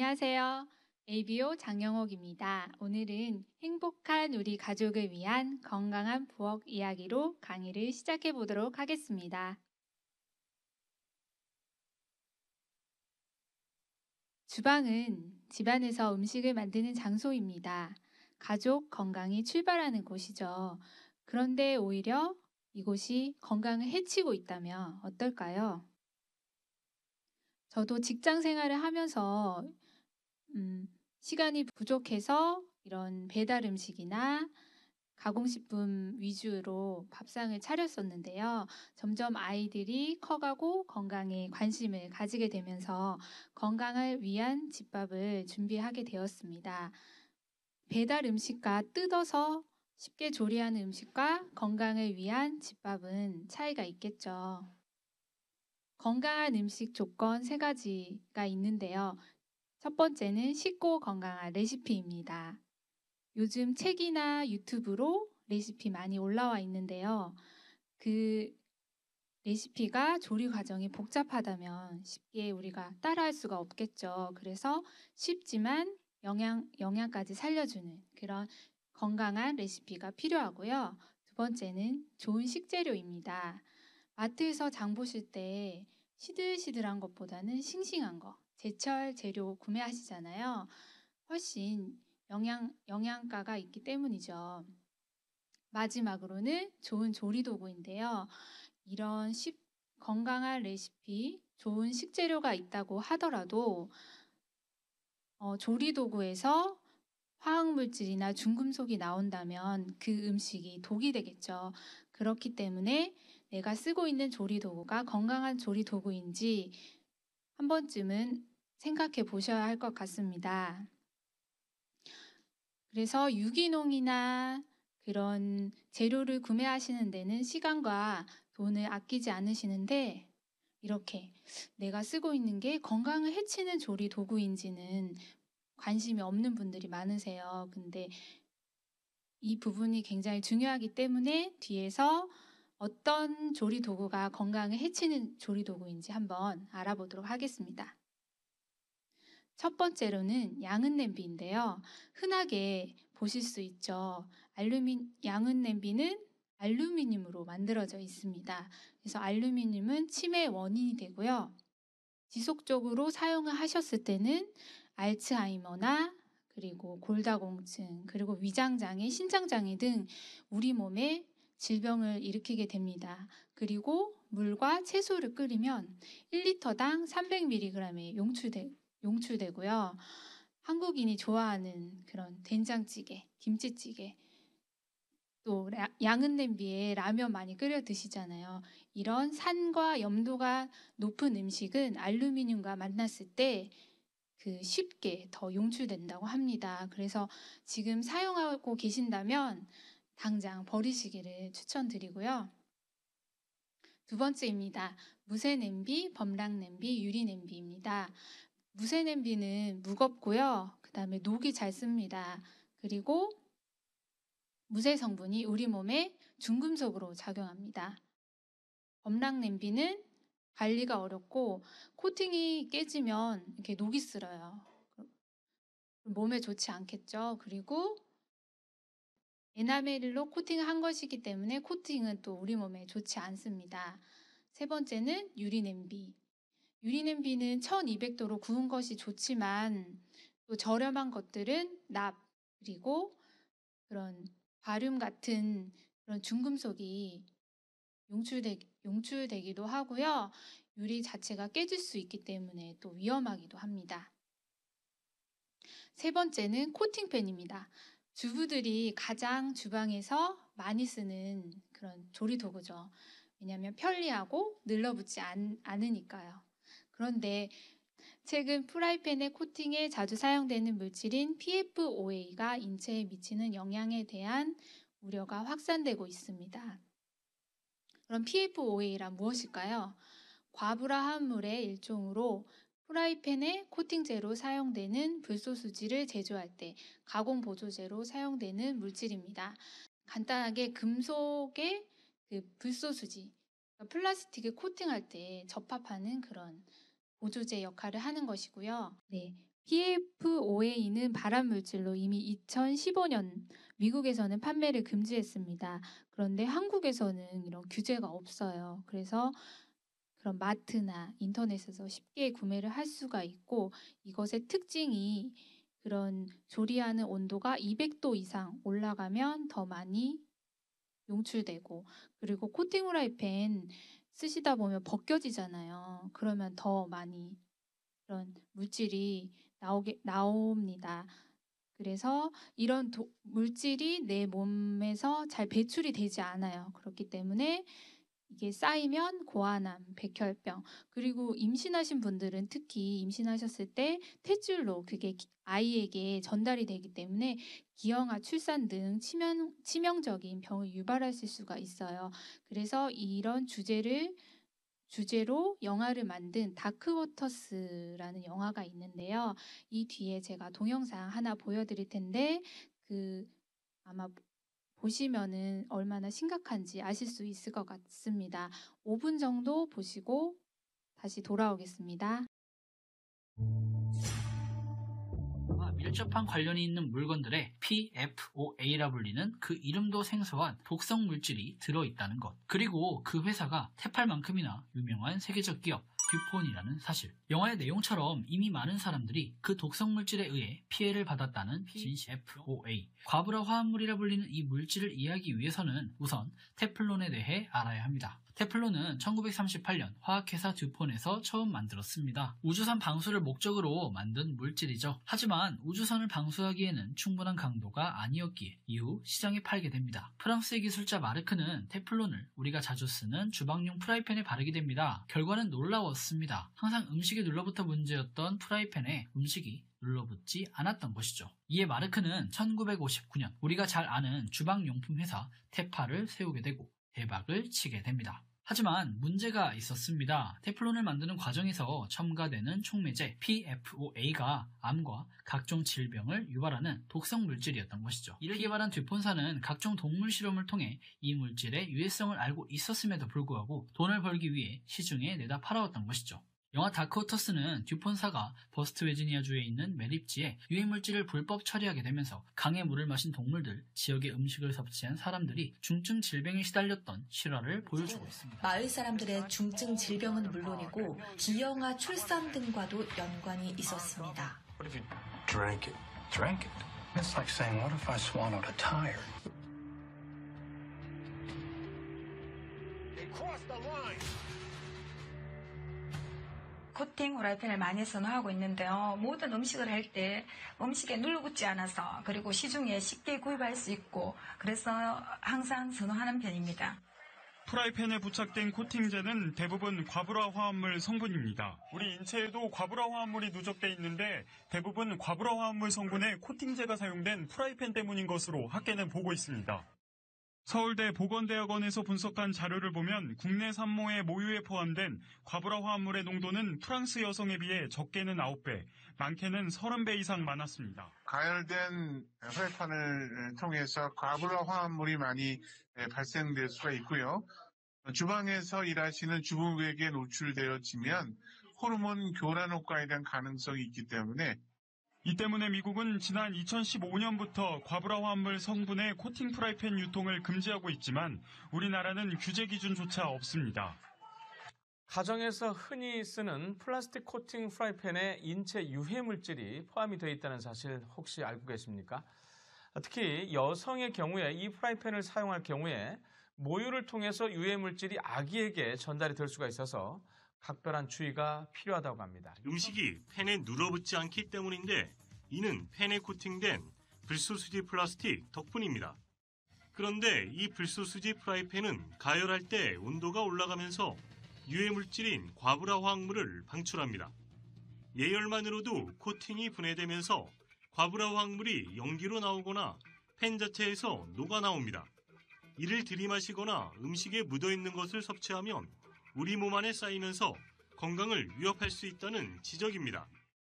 안녕하세요. ABO 장영옥입니다. 오늘은 행복한 우리 가족을 위한 건강한 부엌 이야기로 강의를 시작해 보도록 하겠습니다. 주방은 집안에서 음식을 만드는 장소입니다. 가족 건강이 출발하는 곳이죠. 그런데 오히려 이곳이 건강을 해치고 있다면 어떨까요? 저도 직장 생활을 하면서 음, 시간이 부족해서 이런 배달 음식이나 가공식품 위주로 밥상을 차렸었는데요. 점점 아이들이 커가고 건강에 관심을 가지게 되면서 건강을 위한 집밥을 준비하게 되었습니다. 배달 음식과 뜯어서 쉽게 조리하는 음식과 건강을 위한 집밥은 차이가 있겠죠. 건강한 음식 조건 세 가지가 있는데요. 첫 번째는 쉽고 건강한 레시피입니다. 요즘 책이나 유튜브로 레시피 많이 올라와 있는데요. 그 레시피가 조리 과정이 복잡하다면 쉽게 우리가 따라할 수가 없겠죠. 그래서 쉽지만 영양, 영양까지 살려주는 그런 건강한 레시피가 필요하고요. 두 번째는 좋은 식재료입니다. 마트에서 장 보실 때 시들시들한 것보다는 싱싱한 것, 제철 재료 구매하시잖아요. 훨씬 영양, 영양가가 있기 때문이죠. 마지막으로는 좋은 조리 도구인데요. 이런 쉽, 건강한 레시피, 좋은 식재료가 있다고 하더라도 어, 조리 도구에서 화학물질이나 중금속이 나온다면 그 음식이 독이 되겠죠. 그렇기 때문에 내가 쓰고 있는 조리 도구가 건강한 조리 도구인지 한 번쯤은 생각해 보셔야 할 것 같습니다. 그래서 유기농이나 그런 재료를 구매하시는 데는 시간과 돈을 아끼지 않으시는데 이렇게 내가 쓰고 있는 게 건강을 해치는 조리 도구인지는 관심이 없는 분들이 많으세요. 근데 이 부분이 굉장히 중요하기 때문에 뒤에서 어떤 조리 도구가 건강을 해치는 조리 도구인지 한번 알아보도록 하겠습니다. 첫 번째로는 양은 냄비인데요. 흔하게 보실 수 있죠. 알루민 양은 냄비는 알루미늄으로 만들어져 있습니다. 그래서 알루미늄은 치매의 원인이 되고요. 지속적으로 사용을 하셨을 때는 알츠하이머나 그리고 골다공증, 그리고 위장장애, 신장장애 등 우리 몸에 질병을 일으키게 됩니다. 그리고 물과 채소를 끓이면 1리터당 300mg이 용출되, 용출되고요. 한국인이 좋아하는 그런 된장찌개, 김치찌개, 또 양은 냄비에 라면 많이 끓여 드시잖아요. 이런 산과 염도가 높은 음식은 알루미늄과 만났을 때 그 쉽게 더 용출된다고 합니다. 그래서 지금 사용하고 계신다면 당장 버리시기를 추천드리고요. 두 번째입니다. 무쇠 냄비, 범랑 냄비, 유리 냄비입니다. 무쇠 냄비는 무겁고요. 그 다음에 녹이 잘 씁니다. 그리고 무쇠 성분이 우리 몸에 중금속으로 작용합니다. 범랑 냄비는 관리가 어렵고 코팅이 깨지면 이렇게 녹이 쓸어요. 몸에 좋지 않겠죠. 그리고 에나멜로 코팅한 것이기 때문에 코팅은 또 우리 몸에 좋지 않습니다. 세 번째는 유리냄비. 유리냄비는 1200도로 구운 것이 좋지만 또 저렴한 것들은 납 그리고 그런 바륨 같은 그런 중금속이 용출되, 용출되기도 하고요. 유리 자체가 깨질 수 있기 때문에 또 위험하기도 합니다. 세 번째는 코팅팬입니다. 주부들이 가장 주방에서 많이 쓰는 그런 조리 도구죠. 왜냐하면 편리하고 늘러붙지 않, 않으니까요. 그런데 최근 프라이팬의 코팅에 자주 사용되는 물질인 PFOA가 인체에 미치는 영향에 대한 우려가 확산되고 있습니다. 그럼 PFOA란 무엇일까요? 과부라한 물의 일종으로 프라이팬에 코팅제로 사용되는 불소수지를 제조할 때 가공 보조제로 사용되는 물질입니다. 간단하게 금속의 그 불소수지, 그러니까 플라스틱에 코팅할 때 접합하는 그런 보조제 역할을 하는 것이고요. 네. PFOA는 발암 물질로 이미 2015년 미국에서는 판매를 금지했습니다. 그런데 한국에서는 이런 규제가 없어요. 그래서 그런 마트나 인터넷에서 쉽게 구매를 할 수가 있고 이것의 특징이 그런 조리하는 온도가 200도 이상 올라가면 더 많이 용출되고 그리고 코팅 후라이팬 쓰시다 보면 벗겨지잖아요. 그러면 더 많이 그런 물질이 나오게 나옵니다. 그래서 이런 도, 물질이 내 몸에서 잘 배출이 되지 않아요. 그렇기 때문에 이게 쌓이면 고아남, 백혈병, 그리고 임신하신 분들은 특히 임신하셨을 때 탯줄로 그게 아이에게 전달이 되기 때문에 기형아 출산 등 치명, 치명적인 병을 유발하실 수가 있어요. 그래서 이런 주제를 주제로 영화를 만든 다크워터스라는 영화가 있는데요. 이 뒤에 제가 동영상 하나 보여드릴 텐데 그 아마 보시면은 얼마나 심각한지 아실 수 있을 것 같습니다. 5분 정도 보시고 다시 돌아오겠습니다. 밀접한 관련이 있는 물건들에 PFOA라 불리는 그 이름도 생소한 독성 물질이 들어있다는 것. 그리고 그 회사가 테팔만큼이나 유명한 세계적 기업 듀폰이라는 사실. 영화의 내용처럼 이미 많은 사람들이 그 독성 물질에 의해 피해를 받았다는 PFOA. 과부라 화합물이라 불리는 이 물질을 이해하기 위해서는 우선 테플론에 대해 알아야 합니다. 테플론은 1938년 화학회사 듀폰에서 처음 만들었습니다. 우주선 방수를 목적으로 만든 물질이죠. 하지만 우주선을 방수하기에는 충분한 강도가 아니었기에 이후 시장에 팔게 됩니다. 프랑스의 기술자 마르크는 테플론을 우리가 자주 쓰는 주방용 프라이팬에 바르게 됩니다. 결과는 놀라워서 있습니다 항상 음식이 눌러붙어 문제였던 프라이팬에 음식이 눌러붙지 않았던 것이죠. 이에 마르크는 1959년 우리가 잘 아는 주방용품 회사 테파를 세우게 되고 대박을 치게 됩니다. 하지만 문제가 있었습니다. 테플론을 만드는 과정에서 첨가되는 촉매제 PFOA가 암과 각종 질병을 유발하는 독성 물질이었던 것이죠. 이를 개발한 듀폰사는 각종 동물 실험을 통해 이 물질의 유해성을 알고 있었음에도 불구하고 돈을 벌기 위해 시중에 내다 팔아왔던 것이죠. 영화 다크호터스는 듀폰사가 버스트 웨지니아주에 있는 매립지에 유해물질을 불법 처리하게 되면서 강의 물을 마신 동물들, 지역의 음식을 섭취한 사람들이 중증 질병에 시달렸던 실화를 보여주고 있습니다. 마을 사람들의 중증 질병은 물론이고 비영아 출산 등과도 연관이 있었습니다. What if you 코팅 후라이팬을 많이 선호하고 있는데요. 모든 음식을 할 때 음식에 눌러붙지 않아서 그리고 시중에 쉽게 구입할 수 있고 그래서 항상 선호하는 편입니다. 프라이팬에 부착된 코팅제는 대부분 과불화 화합물 성분입니다. 우리 인체에도 과불화 화합물이 누적돼 있는데 대부분 과불화 화합물 성분에 코팅제가 사용된 프라이팬 때문인 것으로 학계는 보고 있습니다. 서울대 보건대학원에서 분석한 자료를 보면 국내 산모의 모유에 포함된 과부라 화합물의 농도는 프랑스 여성에 비해 적게는 9배, 많게는 30배 이상 많았습니다. 가열된 혈액판을 통해서 과부라 화합물이 많이 예, 발생될 수가 있고요. 주방에서 일하시는 주부에게 노출되어지면 호르몬 교란 효과에 대한 가능성이 있기 때문에 이 때문에 미국은 지난 2015년부터 과부라 화합물 성분의 코팅 프라이팬 유통을 금지하고 있지만 우리나라는 규제 기준조차 없습니다. 가정에서 흔히 쓰는 플라스틱 코팅 프라이팬에 인체 유해 물질이 포함이 되어 있다는 사실 혹시 알고 계십니까? 특히 여성의 경우에 이 프라이팬을 사용할 경우에 모유를 통해서 유해 물질이 아기에게 전달이 될 수가 있어서 각별한 주의가 필요하다고 합니다. 음식이 팬에 눌어붙지 않기 때문인데 이는 팬에 코팅된 불소수지 플라스틱 덕분입니다. 그런데 이 불소수지 프라이팬은 가열할 때 온도가 올라가면서 유해 물질인 과부라 화학물을 방출합니다. 예열만으로도 코팅이 분해되면서 과부라 화학물이 연기로 나오거나 팬 자체에서 녹아 나옵니다. 이를 들이마시거나 음식에 묻어 있는 것을 섭취하면 우리 몸 안에 쌓이면서 건강을 위협할 수 있다는 지적입니다.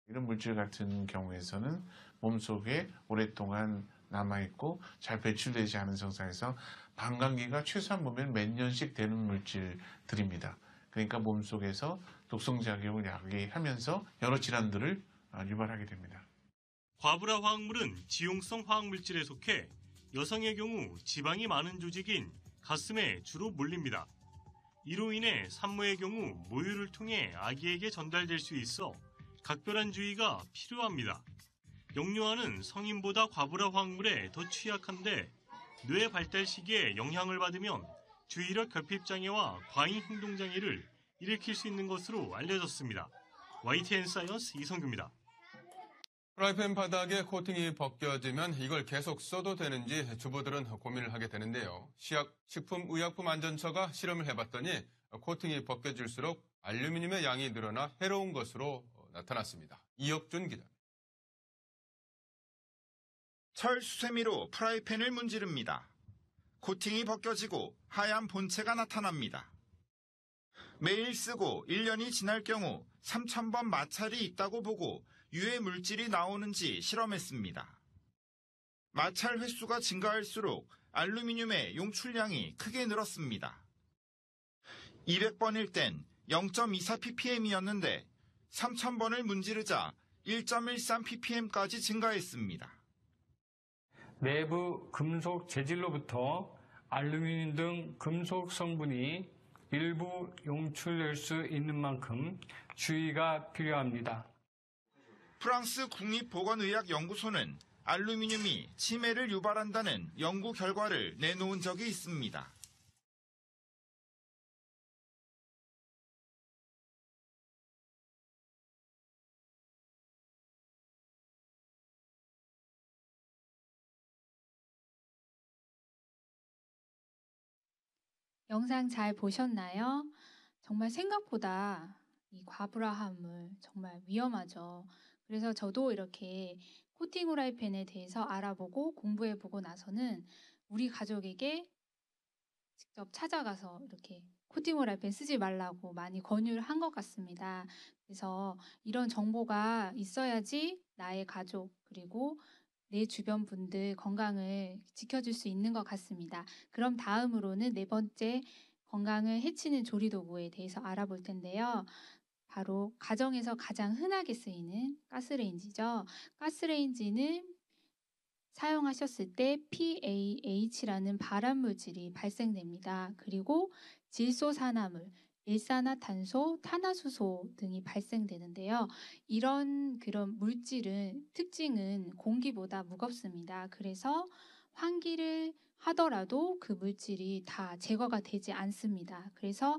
이런 물질 같은 경우에서는 몸 속에 오랫동안 남아있고 잘 배출되지 않은 증상에서 방광기가 최소한 보면 몇 년씩 되는 물질들입니다. 그러니까 몸 속에서 독성작용을 야기하면서 여러 질환들을 아, 유발하게 됩니다. 과부라 화학물은 지용성 화학물질에 속해 여성의 경우 지방이 많은 조직인 가슴에 주로 몰립니다. 이로 인해 산모의 경우 모유를 통해 아기에게 전달될 수 있어 각별한 주의가 필요합니다. 영유아는 성인보다 과부라 확률에 더 취약한데 뇌 발달 시기에 영향을 받으면 주의력 결핍장애와 과잉 행동장애를 일으킬 수 있는 것으로 알려졌습니다. YTN 사이언스 이성규입니다. 프라이팬 바닥에 코팅이 벗겨지면 이걸 계속 써도 되는지 주부들은 고민을 하게 되는데요. 시약 식품의약품안전처가 실험을 해봤더니 코팅이 벗겨질수록 알루미늄의 양이 늘어나 해로운 것으로 나타났습니다. 이혁준 기자철 수세미로 프라이팬을 문지릅니다. 코팅이 벗겨지고 하얀 본체가 나타납니다. 매일 쓰고 1년이 지날 경우 3,000번 마찰이 있다고 보고 유해 물질이 나오는지 실험했습니다. 마찰 횟수가 증가할수록 알루미늄의 용출량이 크게 늘었습니다. 200번일 땐 0.24ppm이었는데 3000번을 문지르자 1.13ppm까지 증가했습니다. 내부 금속 재질로부터 알루미늄 등 금속 성분이 일부 용출될 수 있는 만큼 주의가 필요합니다. 프랑스 국립보건의학연구소는 알루미늄이 치매를 유발한다는 연구 결과를 내놓은 적이 있습니다. 영상 잘 보셨나요? 정말 생각보다 이 과부라함을 정말 위험하죠. 그래서 저도 이렇게 코팅 후라이팬에 대해서 알아보고 공부해보고 나서는 우리 가족에게 직접 찾아가서 이렇게 코팅 후라이팬 쓰지 말라고 많이 권유를 한 것 같습니다. 그래서 이런 정보가 있어야지 나의 가족 그리고 내 주변 분들 건강을 지켜줄 수 있는 것 같습니다. 그럼 다음으로는 네 번째 건강을 해치는 조리도구에 대해서 알아볼 텐데요. 바로 가정에서 가장 흔하게 쓰이는 가스레인지죠. 가스레인지는 사용하셨을 때 PAH라는 발암 물질이 발생됩니다. 그리고 질소산화물, 일산화탄소, 탄화수소 등이 발생되는데요. 이런 그런 물질은 특징은 공기보다 무겁습니다. 그래서 환기를 하더라도 그 물질이 다 제거가 되지 않습니다. 그래서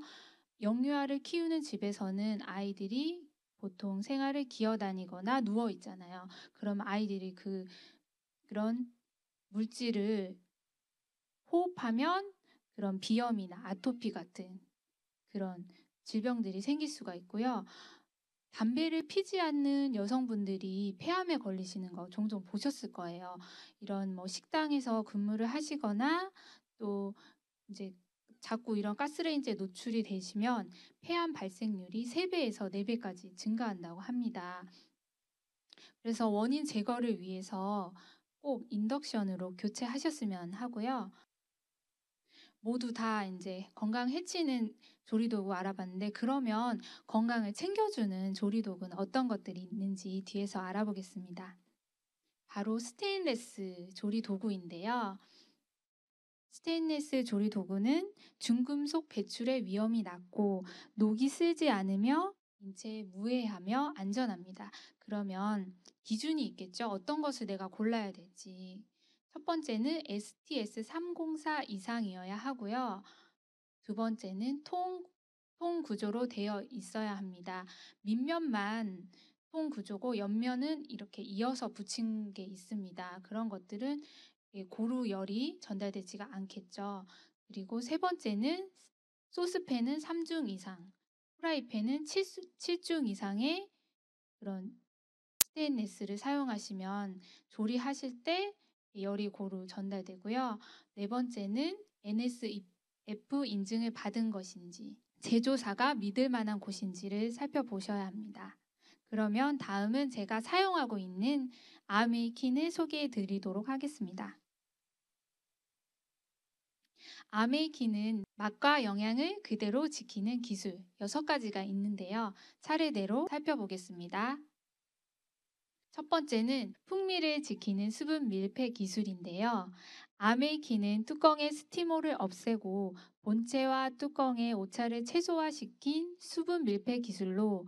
영유아를 키우는 집에서는 아이들이 보통 생활을 기어다니거나 누워 있잖아요. 그럼 아이들이 그 그런 물질을 호흡하면 그런 비염이나 아토피 같은 그런 질병들이 생길 수가 있고요. 담배를 피지 않는 여성분들이 폐암에 걸리시는 거 종종 보셨을 거예요. 이런 뭐 식당에서 근무를 하시거나 또 이제 자꾸 이런 가스레인지에 노출이 되시면 폐암 발생률이 3배에서 4배까지 증가한다고 합니다. 그래서 원인 제거를 위해서 꼭 인덕션으로 교체하셨으면 하고요. 모두 다 이제 건강 해치는 조리도구 알아봤는데 그러면 건강을 챙겨주는 조리도구는 어떤 것들이 있는지 뒤에서 알아보겠습니다. 바로 스테인레스 조리도구인데요. 스테인리스 조리 도구는 중금속 배출의 위험이 낮고 녹이 쓰지 않으며 인체에 무해하며 안전합니다. 그러면 기준이 있겠죠. 어떤 것을 내가 골라야 될지. 첫 번째는 STS 304 이상이어야 하고요. 두 번째는 통, 통 구조로 되어 있어야 합니다. 밑면만 통 구조고 옆면은 이렇게 이어서 붙인 게 있습니다. 그런 것들은 고루 열이 전달되지가 않겠죠. 그리고 세 번째는 소스팬은 3중 이상, 프라이팬은 7, 7중 이상의 그런 스테인레스를 사용하시면 조리하실 때 열이 고루 전달되고요. 네 번째는 NSF 인증을 받은 것인지, 제조사가 믿을 만한 곳인지를 살펴보셔야 합니다. 그러면 다음은 제가 사용하고 있는 아메이킨을 소개해 드리도록 하겠습니다. 아메이키는 맛과 영양을 그대로 지키는 기술 6가지가 있는데요. 차례대로 살펴보겠습니다. 첫 번째는 풍미를 지키는 수분 밀폐 기술인데요. 아메이키는 뚜껑의 스티모를 없애고 본체와 뚜껑의 오차를 최소화시킨 수분 밀폐 기술로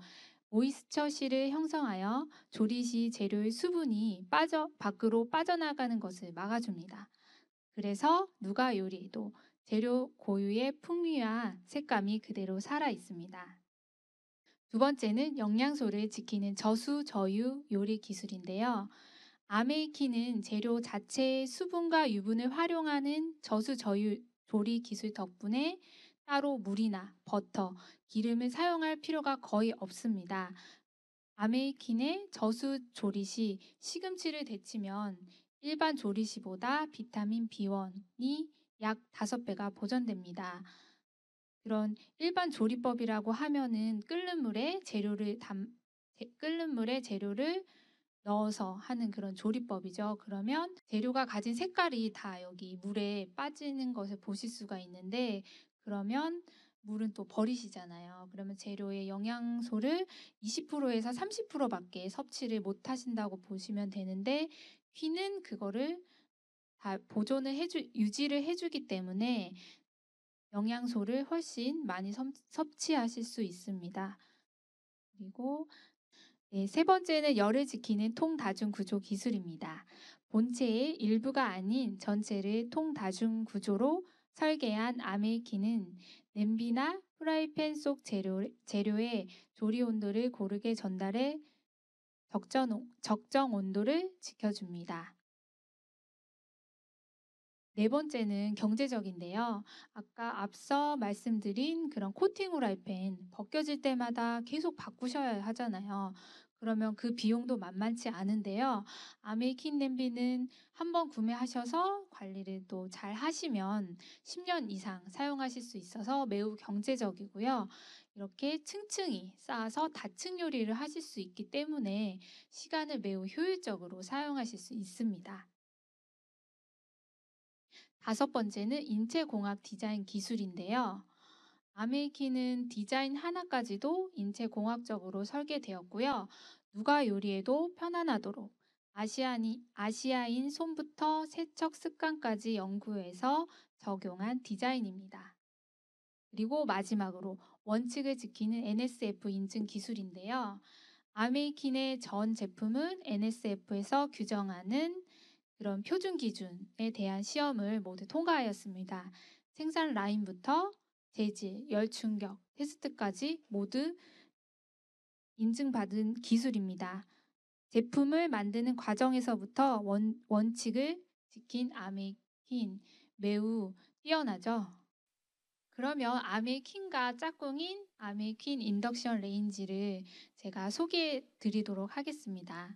모이스처 실을 형성하여 조리 시 재료의 수분이 빠져 밖으로 빠져나가는 것을 막아줍니다. 그래서 누가 요리도 해 재료 고유의 풍미와 색감이 그대로 살아 있습니다. 두 번째는 영양소를 지키는 저수 저유 요리 기술인데요. 아메이키는 재료 자체의 수분과 유분을 활용하는 저수 저유 조리 기술 덕분에 따로 물이나 버터, 기름을 사용할 필요가 거의 없습니다. 아메이킨의 저수 조리 시 시금치를 데치면 일반 조리시보다 비타민 B1이 약 5배가 보전됩니다. 그런 일반 조리법이라고 하면은 끓는 물에 재료를 담, 끓는 물에 재료를 넣어서 하는 그런 조리법이죠. 그러면 재료가 가진 색깔이 다 여기 물에 빠지는 것을 보실 수가 있는데 그러면 물은 또 버리시잖아요. 그러면 재료의 영양소를 20%에서 30% 밖에 섭취를 못 하신다고 보시면 되는데 휘는 그거를 다 보존을 해주, 유지를 해주기 때문에 음. 영양소를 훨씬 많이 섭취하실 수 있습니다. 그리고 네, 세 번째는 열을 지키는 통다중 구조 기술입니다. 본체의 일부가 아닌 전체를 통다중 구조로 설계한 아메이키는 냄비나 프라이팬 속 재료, 재료의 조리 온도를 고르게 전달해 적정, 적정 온도를 지켜줍니다. 네 번째는 경제적인데요. 아까 앞서 말씀드린 그런 코팅 후라이팬 벗겨질 때마다 계속 바꾸셔야 하잖아요. 그러면 그 비용도 만만치 않은데요. 아메이킨 냄비는 한번 구매하셔서 관리를 또 잘 하시면 10년 이상 사용하실 수 있어서 매우 경제적이고요. 이렇게 층층이 쌓아서 다층 요리를 하실 수 있기 때문에 시간을 매우 효율적으로 사용하실 수 있습니다. 다섯 번째는 인체공학 디자인 기술인데요. 아메이키는 디자인 하나까지도 인체공학적으로 설계되었고요. 누가 요리해도 편안하도록 아시아니, 아시아인 손부터 세척 습관까지 연구해서 적용한 디자인입니다. 그리고 마지막으로 원칙을 지키는 NSF 인증 기술인데요. 아메이킨의 전 제품은 NSF에서 규정하는 그런 표준 기준에 대한 시험을 모두 통과하였습니다. 생산 라인부터 재질, 열 충격, 테스트까지 모두 인증받은 기술입니다. 제품을 만드는 과정에서부터 원, 원칙을 지킨 아메이킨 매우 뛰어나죠. 그러면 아메 퀸과 짝꿍인 아메 퀸 인덕션 레인지를 제가 소개해 드리도록 하겠습니다.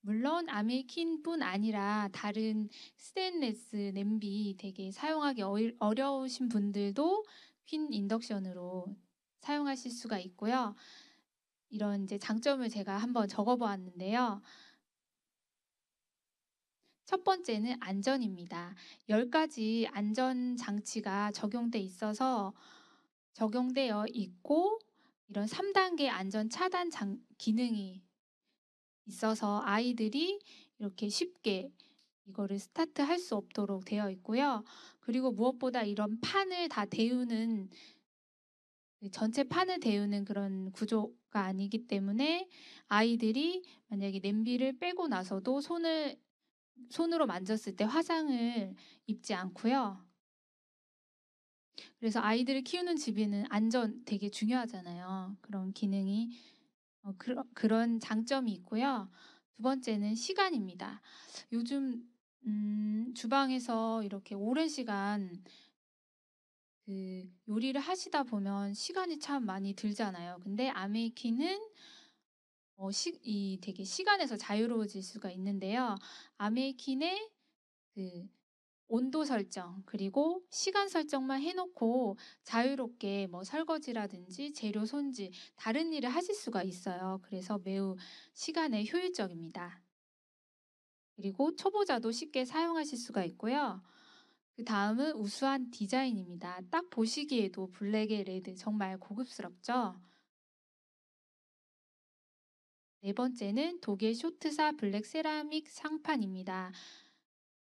물론 아메킨뿐 아니라 다른 스테인레스 냄비 되게 사용하기 어려우신 분들도 퀸 인덕션으로 사용하실 수가 있고요. 이런 이제 장점을 제가 한번 적어보았는데요. 첫 번째는 안전입니다. 10가지 안전 장치가 적용돼 있어서 적용되어 있고 이런 3단계 안전 차단 장, 기능이 있어서 아이들이 이렇게 쉽게 이거를 스타트 할수 없도록 되어 있고요. 그리고 무엇보다 이런 판을 다 데우는 네, 전체 판을 데우는 그런 구조가 아니기 때문에 아이들이 만약에 냄비를 빼고 나서도 손을 손으로 만졌을 때 화상을 입지 않고요. 그래서 아이들을 키우는 집에는 안전 되게 중요하잖아요. 그런 기능이 어, 그, 그런 장점이 있고요. 두 번째는 시간입니다. 요즘 음, 주방에서 이렇게 오랜 시간 그 요리를 하시다 보면 시간이 참 많이 들잖아요. 근데 아메이키는 어, 시, 이 되게 시간에서 자유로워질 수가 있는데요. 아메이킨의 그 온도 설정 그리고 시간 설정만 해놓고 자유롭게 뭐 설거지라든지 재료 손질 다른 일을 하실 수가 있어요. 그래서 매우 시간에 효율적입니다. 그리고 초보자도 쉽게 사용하실 수가 있고요. 그 다음은 우수한 디자인입니다. 딱 보시기에도 블랙에 레드 정말 고급스럽죠? 네 번째는 독일 쇼트사 블랙 세라믹 상판입니다.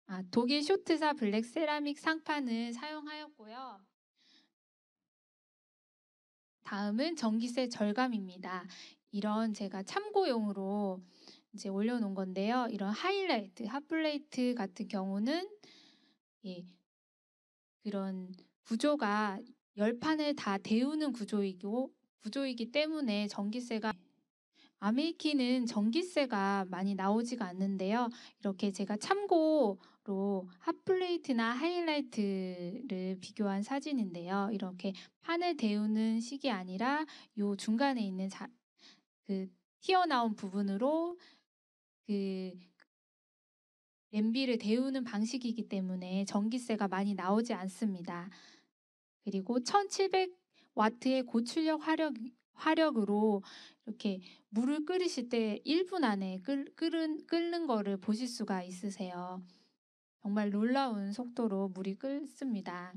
아, 독일 쇼트사 블랙 세라믹 상판을 사용하였고요. 다음은 전기세 절감입니다. 이런 제가 참고용으로 이제 올려놓은 건데요. 이런 하이라이트, 핫플레이트 같은 경우는 예, 그런 구조가 열판을 다 데우는 구조이고 구조이기 때문에 전기세가 아메이키는 전기세가 많이 나오지가 않는데요. 이렇게 제가 참고로 핫플레이트나 하이라이트를 비교한 사진인데요. 이렇게 판을 데우는 식이 아니라 요 중간에 있는 자, 그 튀어나온 부분으로 그 냄비를 데우는 방식이기 때문에 전기세가 많이 나오지 않습니다. 그리고 1700 와트의 고출력 화력 화력으로 이렇게 물을 끓이실 때 1분 안에 끓, 끓은, 끓는 거를 보실 수가 있으세요. 정말 놀라운 속도로 물이 끓습니다.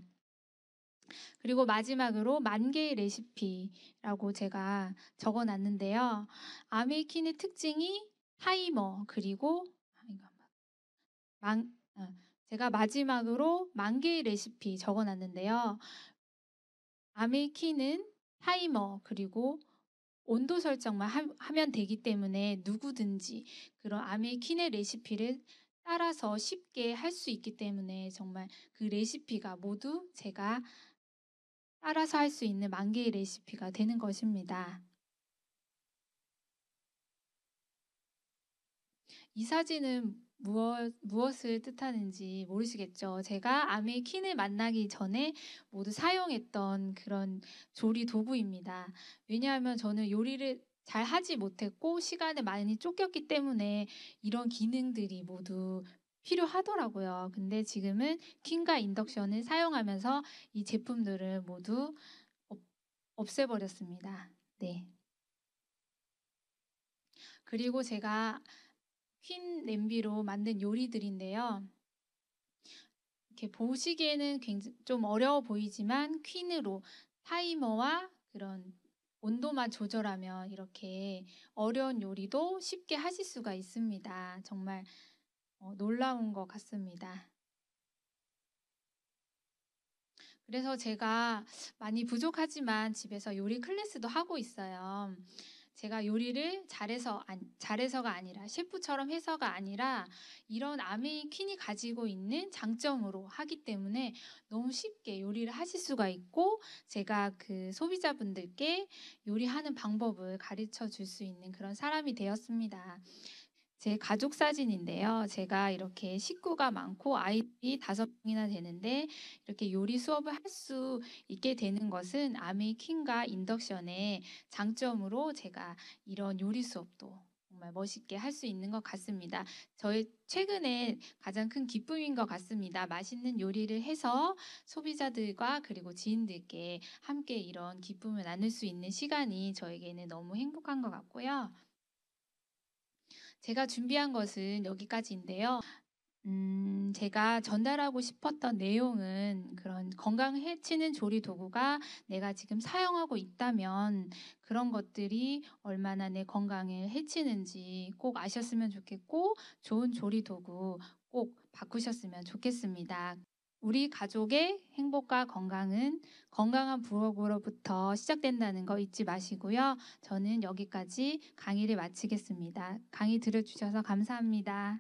그리고 마지막으로 만 개의 레시피라고 제가 적어 놨는데요. 아메이킨의 특징이 하이머 그리고 망, 아, 어, 제가 마지막으로 만 개의 레시피 적어 놨는데요. 아메이킨은 타이머 그리고 온도 설정만 하, 면 되기 때문에 누구든지 그런 아메키네 레시피를 따라서 쉽게 할 수 있기 때문에 정말 그 레시피가 모두 제가 따라서 할 수 있는 만 개의 레시피가 되는 것입니다. 이 사진은 무엇, 무엇을 뜻하는지 모르시겠죠. 제가 암의 퀸을 만나기 전에 모두 사용했던 그런 조리 도구입니다. 왜냐하면 저는 요리를 잘 하지 못했고 시간에 많이 쫓겼기 때문에 이런 기능들이 모두 필요하더라고요. 근데 지금은 퀸과 인덕션을 사용하면서 이 제품들을 모두 없애버렸습니다. 네. 그리고 제가 흰 냄비로 만든 요리들인데요. 이렇게 보시기에는 굉장히 좀 어려워 보이지만 퀸으로 타이머와 그런 온도만 조절하면 이렇게 어려운 요리도 쉽게 하실 수가 있습니다. 정말 어, 놀라운 것 같습니다. 그래서 제가 많이 부족하지만 집에서 요리 클래스도 하고 있어요. 제가 요리를 잘해서 잘해서가 아니라 셰프처럼 해서가 아니라 이런 아메이퀸이 가지고 있는 장점으로 하기 때문에 너무 쉽게 요리를 하실 수가 있고 제가 그 소비자분들께 요리하는 방법을 가르쳐 줄 수 있는 그런 사람이 되었습니다. 제 가족 사진인데요. 제가 이렇게 식구가 많고 아이들이 다섯 명이나 되는데 이렇게 요리 수업을 할 수 있게 되는 것은 아메이킹과 인덕션의 장점으로 제가 이런 요리 수업도 정말 멋있게 할 수 있는 것 같습니다. 저의 최근에 가장 큰 기쁨인 것 같습니다. 맛있는 요리를 해서 소비자들과 그리고 지인들께 함께 이런 기쁨을 나눌 수 있는 시간이 저에게는 너무 행복한 것 같고요. 제가 준비한 것은 여기까지인데요. 음, 제가 전달하고 싶었던 내용은 그런 건강 해치는 조리 도구가 내가 지금 사용하고 있다면 그런 것들이 얼마나 내 건강을 해치는지 꼭 아셨으면 좋겠고 좋은 조리 도구 꼭 바꾸셨으면 좋겠습니다. 우리 가족의 행복과 건강은 건강한 부엌으로부터 시작된다는 거 잊지 마시고요. 저는 여기까지 강의를 마치겠습니다. 강의 들어주셔서 감사합니다.